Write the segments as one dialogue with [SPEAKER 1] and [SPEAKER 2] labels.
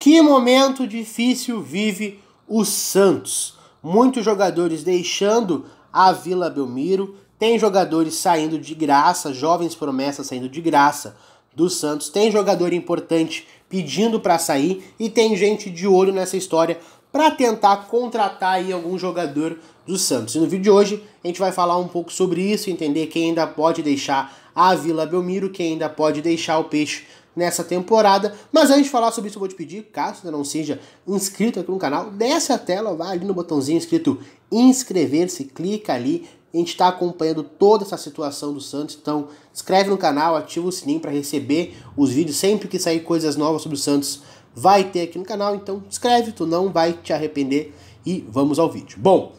[SPEAKER 1] Que momento difícil vive o Santos. Muitos jogadores deixando a Vila Belmiro, tem jogadores saindo de graça, jovens promessas saindo de graça do Santos, tem jogador importante pedindo para sair e tem gente de olho nessa história para tentar contratar aí algum jogador do Santos. E no vídeo de hoje a gente vai falar um pouco sobre isso, entender quem ainda pode deixar a Vila Belmiro, quem ainda pode deixar o Peixe nessa temporada. Mas antes de falar sobre isso, eu vou te pedir, caso você não seja inscrito aqui no canal, desce a tela, vai ali no botãozinho escrito inscrever-se, clica ali. A gente está acompanhando toda essa situação do Santos, então inscreve no canal, ativa o sininho para receber os vídeos sempre que sair coisas novas sobre o Santos. Vai ter aqui no canal, então inscreve, tu não vai te arrepender e vamos ao vídeo. Bom,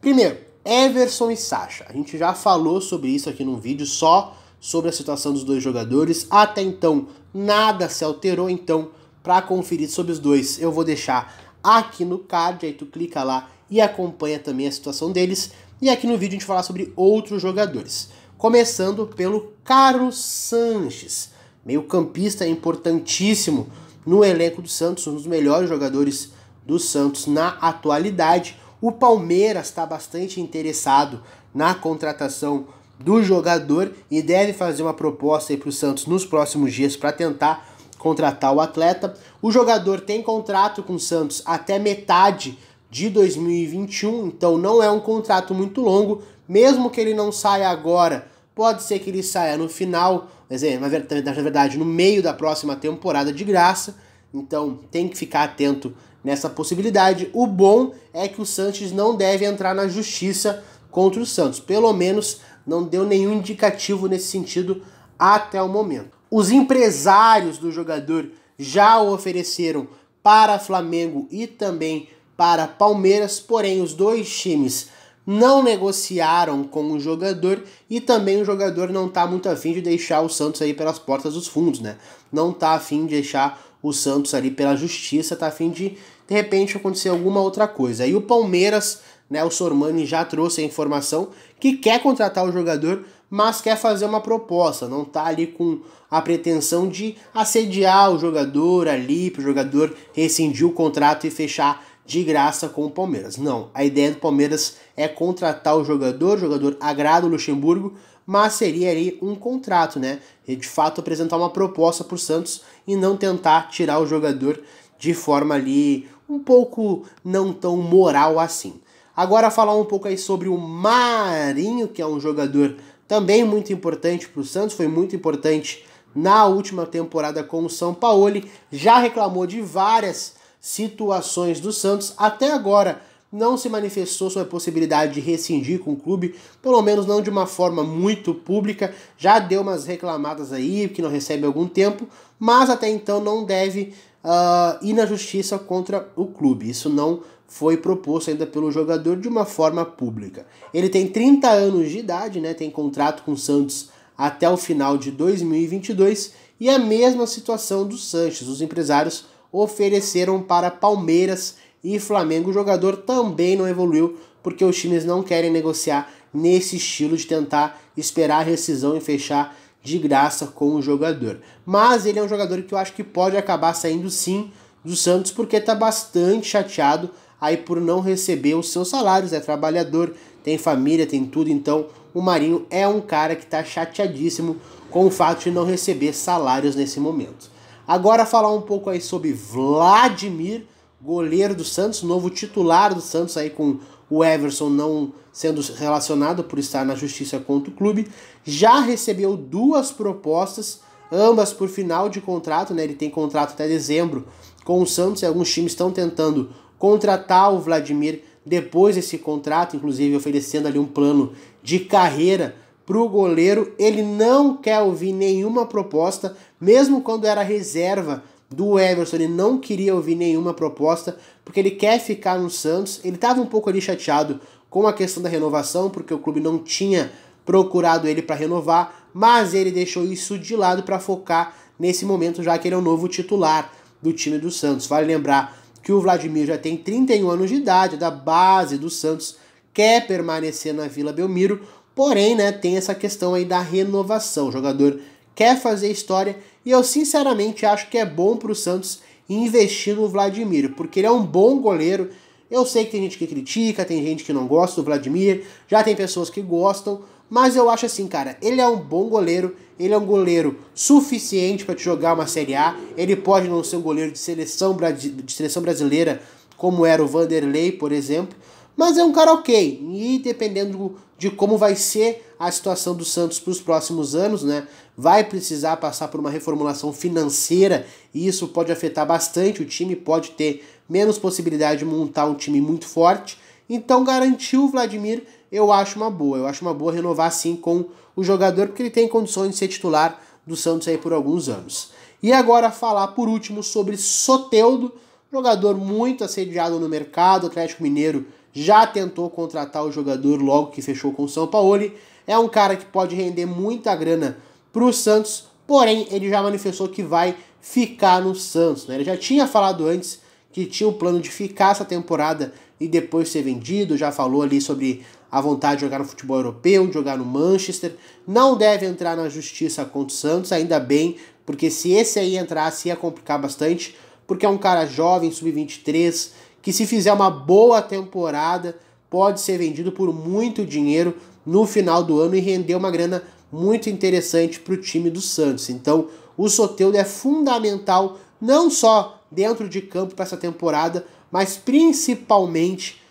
[SPEAKER 1] primeiro, Everson e Sacha. A gente já falou sobre isso aqui num vídeo só sobre a situação dos dois jogadores. Até então, nada se alterou, então, para conferir sobre os dois, eu vou deixar aqui no card, aí tu clica lá e acompanha também a situação deles. E aqui no vídeo a gente falar sobre outros jogadores. Começando pelo Carlos Sanches, meio-campista importantíssimo no elenco do Santos, um dos melhores jogadores do Santos na atualidade. O Palmeiras está bastante interessado na contratação do jogador e deve fazer uma proposta para o Santos nos próximos dias para tentar contratar o atleta. O jogador tem contrato com o Santos até metade de 2021, então não é um contrato muito longo, mesmo que ele não saia agora, pode ser que ele saia no final, na verdade no meio da próxima temporada de graça, então tem que ficar atento nessa possibilidade. O bom é que o Sanches não deve entrar na justiça contra o Santos, pelo menos não deu nenhum indicativo nesse sentido até o momento. Os empresários do jogador já o ofereceram para Flamengo e também para Palmeiras, porém os dois times não negociaram com o jogador e também o jogador não está muito afim de deixar o Santos aí pelas portas dos fundos, né? Não está afim de deixar o Santos ali pela justiça, está afim de de repente acontecer alguma outra coisa. E o Palmeiras né? O Sormani já trouxe a informação que quer contratar o jogador, mas quer fazer uma proposta, não tá ali com a pretensão de assediar o jogador ali, para o jogador rescindir o contrato e fechar de graça com o Palmeiras. Não, a ideia do Palmeiras é contratar o jogador, o jogador agrada o Luxemburgo, mas seria ali um contrato, né? E de fato apresentar uma proposta para o Santos e não tentar tirar o jogador de forma ali um pouco não tão moral assim. Agora falar um pouco aí sobre o Marinho, que é um jogador também muito importante para o Santos, foi muito importante na última temporada com o São Paulo, já reclamou de várias situações do Santos, até agora não se manifestou sobre a possibilidade de rescindir com o clube, pelo menos não de uma forma muito pública, já deu umas reclamadas aí, que não recebe algum tempo, mas até então não deve uh, ir na justiça contra o clube, isso não foi proposto ainda pelo jogador de uma forma pública. Ele tem 30 anos de idade, né, tem contrato com o Santos até o final de 2022 e a mesma situação do Sanches. Os empresários ofereceram para Palmeiras e Flamengo. O jogador também não evoluiu porque os times não querem negociar nesse estilo de tentar esperar a rescisão e fechar de graça com o jogador. Mas ele é um jogador que eu acho que pode acabar saindo sim do Santos porque está bastante chateado aí por não receber os seus salários, é trabalhador, tem família, tem tudo, então o Marinho é um cara que está chateadíssimo com o fato de não receber salários nesse momento. Agora falar um pouco aí sobre Vladimir, goleiro do Santos, novo titular do Santos aí com o Everson não sendo relacionado por estar na justiça contra o clube, já recebeu duas propostas, ambas por final de contrato, né? Ele tem contrato até dezembro com o Santos e alguns times estão tentando contratar o Vladimir depois desse contrato, inclusive oferecendo ali um plano de carreira para o goleiro. Ele não quer ouvir nenhuma proposta, mesmo quando era reserva do Everson, ele não queria ouvir nenhuma proposta, porque ele quer ficar no Santos. Ele estava um pouco ali chateado com a questão da renovação, porque o clube não tinha procurado ele para renovar, mas ele deixou isso de lado para focar nesse momento, já que ele é o novo titular do time do Santos. Vale lembrar que o Vladimir já tem 31 anos de idade, da base do Santos, quer permanecer na Vila Belmiro, porém, né, tem essa questão aí da renovação. O jogador quer fazer história e eu sinceramente acho que é bom para o Santos investir no Vladimir, porque ele é um bom goleiro. Eu sei que tem gente que critica, tem gente que não gosta do Vladimir, já tem pessoas que gostam, mas eu acho assim, cara, ele é um bom goleiro, ele é um goleiro suficiente para te jogar uma Série A. Ele pode não ser um goleiro de seleção, de seleção brasileira, como era o Vanderlei, por exemplo, mas é um cara ok. E dependendo de como vai ser a situação do Santos para os próximos anos, né? Vai precisar passar por uma reformulação financeira e isso pode afetar bastante. O time pode ter menos possibilidade de montar um time muito forte. Então garantiu o Vladimir eu acho uma boa. Eu acho uma boa renovar sim com o jogador, porque ele tem condições de ser titular do Santos aí por alguns anos. E agora falar por último sobre Soteudo, jogador muito assediado no mercado, o Atlético Mineiro já tentou contratar o jogador logo que fechou com o São Paulo. É um cara que pode render muita grana para o Santos, porém ele já manifestou que vai ficar no Santos. Né? Ele já tinha falado antes que tinha o plano de ficar essa temporada e depois ser vendido, já falou ali sobre a vontade de jogar no futebol europeu, de jogar no Manchester. Não deve entrar na justiça contra o Santos, ainda bem, porque se esse aí entrasse ia complicar bastante, porque é um cara jovem, sub-23, que se fizer uma boa temporada pode ser vendido por muito dinheiro no final do ano e render uma grana muito interessante para o time do Santos. Então, o Soteldo é fundamental não só dentro de campo para essa temporada, mas principalmente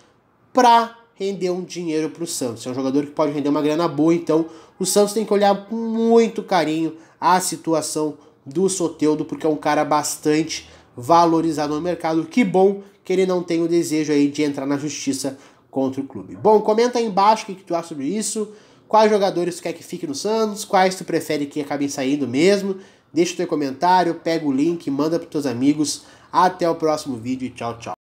[SPEAKER 1] para render um dinheiro para o Santos. É um jogador que pode render uma grana boa, então o Santos tem que olhar com muito carinho a situação do Soteudo, porque é um cara bastante valorizado no mercado. Que bom que ele não tem o desejo aí de entrar na justiça contra o clube. Bom, comenta aí embaixo o que, que tu acha sobre isso, quais jogadores tu quer que fique no Santos, quais tu prefere que acabem saindo mesmo. Deixa o teu comentário, pega o link, manda para os teus amigos. Até o próximo vídeo e tchau, tchau.